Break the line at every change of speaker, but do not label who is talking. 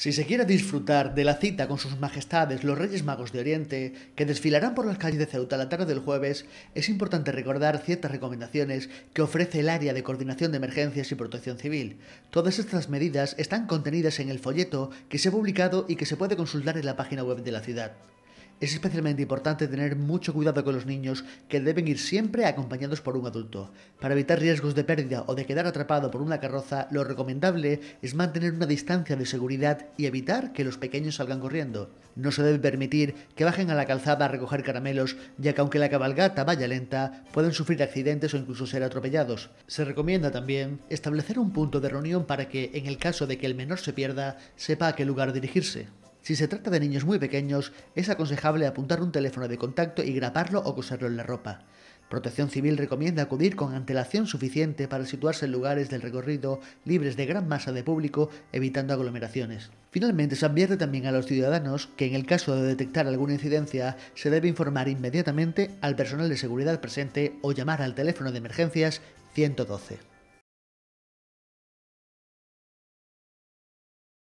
Si se quiere disfrutar de la cita con sus majestades los Reyes Magos de Oriente, que desfilarán por las calles de Ceuta la tarde del jueves, es importante recordar ciertas recomendaciones que ofrece el Área de Coordinación de Emergencias y Protección Civil. Todas estas medidas están contenidas en el folleto que se ha publicado y que se puede consultar en la página web de la ciudad es especialmente importante tener mucho cuidado con los niños que deben ir siempre acompañados por un adulto. Para evitar riesgos de pérdida o de quedar atrapado por una carroza, lo recomendable es mantener una distancia de seguridad y evitar que los pequeños salgan corriendo. No se debe permitir que bajen a la calzada a recoger caramelos, ya que aunque la cabalgata vaya lenta, pueden sufrir accidentes o incluso ser atropellados. Se recomienda también establecer un punto de reunión para que, en el caso de que el menor se pierda, sepa a qué lugar dirigirse. Si se trata de niños muy pequeños, es aconsejable apuntar un teléfono de contacto y graparlo o coserlo en la ropa. Protección Civil recomienda acudir con antelación suficiente para situarse en lugares del recorrido libres de gran masa de público, evitando aglomeraciones. Finalmente, se advierte también a los ciudadanos que en el caso de detectar alguna incidencia, se debe informar inmediatamente al personal de seguridad presente o llamar al teléfono de emergencias 112.